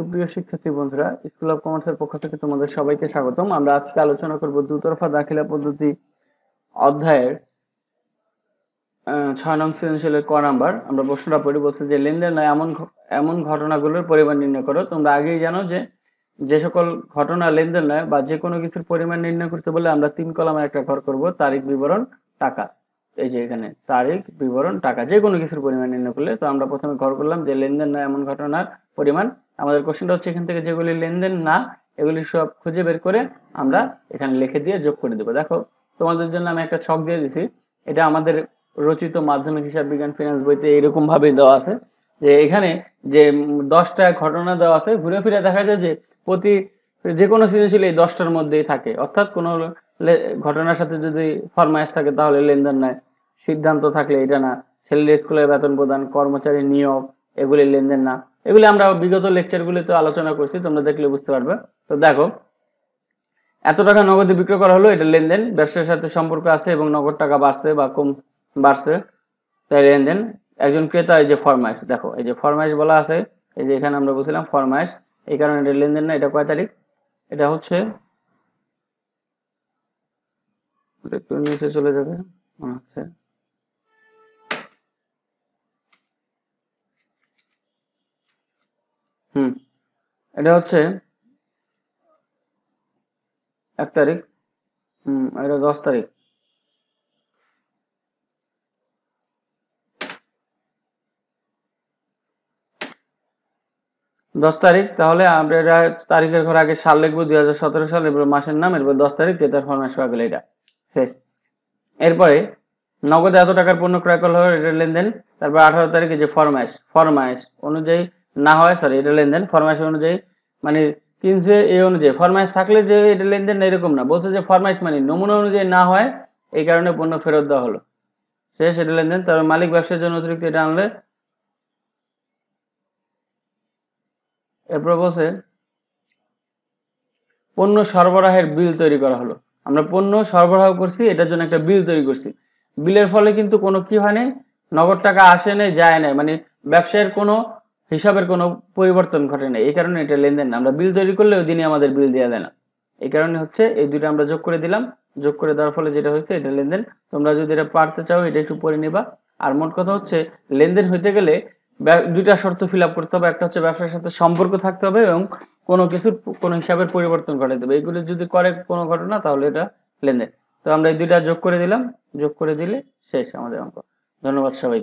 সুপ্রিয় শিক্ষার্থী বন্ধুরা স্কুল অফ কমার্সের পক্ষ থেকে তোমাদের সবাইকে স্বাগতম আমরা আজকে আলোচনা করব দুতরফা দাখিলা পদ্ধতি অধ্যায়ের ছয় নং সৃজনশীলের ক নাম্বার আমরা প্রশ্নটা পড়ি বলছে যে লেনদেন নয় এমন এমন ঘটনাগুলোর পরিমাণ নির্ণয় করো তোমরা আগেই জানো যে যে সকল ঘটনা লেনদেন নয় বা যে কোনো কিছুর পরিমাণ নির্ণয় করতে বলে আমরা তিন কলামের একটা ঘর করব তারিখ বিবরণ টাকা এই যে এখানে তারিখ বিবরণ টাকা যে কোনো কিছুর পরিমাণ নির্ণয় করলে তো আমরা প্রথমে ঘর করলাম যে লেনদেন না এমন ঘটনার পরিমাণ আমাদের কোশ্চেনটা হচ্ছে এখান থেকে যেগুলি লেনদেন না এগুলি সব খুঁজে বের করে আমরা এখানে লিখে দিয়ে যোগ করে দেবো দেখো তোমাদের জন্য আমি একটা ছক দিয়ে দিছি এটা আমাদের রচিত মাধ্যমিক হিসাব বিজ্ঞান ফিনান্স বইতে এইরকম ভাবে দেওয়া আছে যে এখানে যে দশটা ঘটনা দেওয়া আছে ঘুরে ফিরে দেখা যায় যে প্রতি যে কোনো সৃজনশীল এই দশটার মধ্যেই থাকে অর্থাৎ কোনো ঘটনার সাথে যদি ফরমাইশ থাকে তাহলে লেনদেন নেয় সিদ্ধান্ত থাকলে এটা না ছেলের স্কুলের বেতন প্রদান কর্মচারী নিয়োগ এগুলি লেনদেন না এগুলি আমরা বিগত লেকচারগুলিতে আলোচনা করছি তোমরা দেখলে বুঝতে পারবে তো দেখো এত টাকা নগদে বিক্রয় করা হলো এটা লেনদেন ব্যবসার সাথে সম্পর্ক আছে এবং নগদ টাকা বাড়ছে বা কম বাড়ছে তাই লেনদেন একজন ক্রেতা এই যে ফরমাইশ দেখো এই যে ফরমাইশ বলা আছে এই যে এখানে আমরা বলছিলাম ফরমাইশ এই কারণে এটা লেনদেন না এটা কয় তারিখ এটা হচ্ছে একটু নিচে চলে যাবে মনে হচ্ছে হুম এটা হচ্ছে এক তারিখ হুম এটা দশ তারিখ দশ তারিখ তাহলে আমরা এটা তারিখের ঘর আগে সাল লিখবো দুই হাজার সতেরো সাল এরপর মাসের নাম এরপর দশ তারিখ এটার ফরম্যাশ পাওয়া গেল এটা শেষ এরপরে নগদে এত টাকার পণ্য ক্রয় করলো এটা লেনদেন তারপর আঠারো তারিখে যে ফরম্যাশ ফরম্যাশ অনুযায়ী না হয় সরি এটা লেনদেন ফরমাইশ অনুযায়ী মানে কিনছে এ অনুযায়ী ফরমাইশ থাকলে যে এটা লেনদেন এরকম না বলছে যে ফরমাইশ মানে নমুনা অনুযায়ী না হয় এই কারণে পণ্য ফেরত দেওয়া হলো শেষ এটা লেনদেন তবে মালিক ব্যবসার জন্য অতিরিক্ত এটা আনলে এরপর বলছে পণ্য সরবরাহের বিল তৈরি করা হলো আমরা পণ্য সরবরাহ করছি এটার জন্য একটা বিল তৈরি করছি বিলের ফলে কিন্তু কোনো কি হয় নাই নগদ টাকা আসে নাই যায় নাই মানে ব্যবসায়ের কোনো হিসাবের কোনো পরিবর্তন ঘটে না এই কারণে এটা লেনদেন না আমরা বিল তৈরি করলেও দিনে আমাদের বিল দেওয়া দেয় না এই কারণে হচ্ছে এই দুইটা আমরা যোগ করে দিলাম যোগ করে দেওয়ার ফলে যেটা হয়েছে এটা লেনদেন তোমরা যদি এটা পারতে চাও এটা একটু পরে নিবা আর মোট কথা হচ্ছে লেনদেন হইতে গেলে দুইটা শর্ত ফিল আপ করতে হবে একটা হচ্ছে ব্যবসার সাথে সম্পর্ক থাকতে হবে এবং কোনো কিছুর কোনো হিসাবের পরিবর্তন ঘটাতে হবে এইগুলো যদি করে কোনো ঘটনা তাহলে এটা লেনদেন তো আমরা এই দুইটা যোগ করে দিলাম যোগ করে দিলে শেষ আমাদের অঙ্ক ধন্যবাদ সবাই